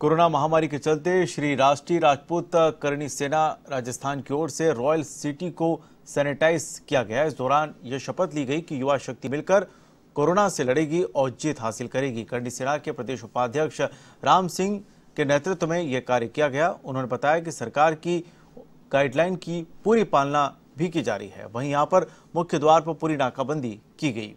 corona महामारी के चलते श्री राष्ट्रीय राजपूत करणी सेना राजस्थान की ओर से रॉयल सिटी को सैनिटाइज किया गया इस दौरान यह शपथ ली गई कि युवा शक्ति मिलकर कोरोना से लड़ेगी और जीत हासिल करेगी करणी सेना के प्रदेश उपाध्यक्ष राम सिंह के नेतृत्व में यह कार्य किया गया उन्होंने बताया कि सरकार की गाइडलाइन की पूरी पालना भी की जा रही है वहीं यहाँ पर मुख्य द्वार पर पूरी नाकाबंदी की गई